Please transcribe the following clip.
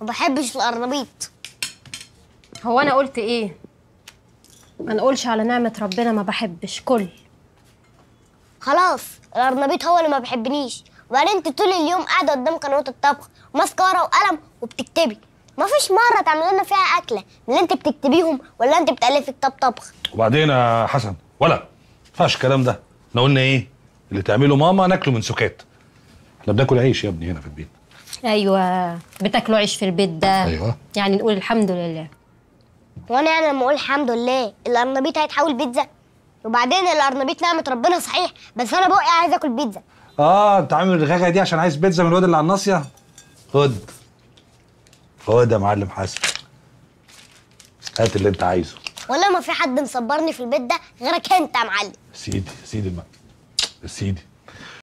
ما بحبش القرنبيط هو انا قلت ايه ما نقولش على نعمه ربنا ما بحبش كل خلاص القرنبيط هو اللي ما بيحبنيش وبعدين انت طول اليوم قاعده قدام قنوات الطبخ ماسكه ورقه وقلم وبتكتبي ما فيش مره تعمل لنا فيها اكله اللي انت بتكتبيهم ولا انت بتالفي كتاب طبخ وبعدين يا حسن ولا ما ينفعش الكلام ده احنا قلنا ايه اللي تعمله ماما ناكله من سكات احنا بناكل عيش يا ابني هنا في البيت ايوه بتاكلوا عيش في البيت ده ايوه يعني نقول الحمد لله وانا يعني لما اقول الحمد لله الارنبيط هيتحول بيتزا وبعدين الارنبيط نعمه ربنا صحيح بس انا بقى عايز اكل بيتزا اه انت عامل الغاغه دي عشان عايز بيتزا من الواد اللي على الناصيه خد خد يا معلم حسن هات اللي انت عايزه ولا ما في حد مصبرني في البيت ده غيرك انت يا معلم سيدي سيدي يا سيدي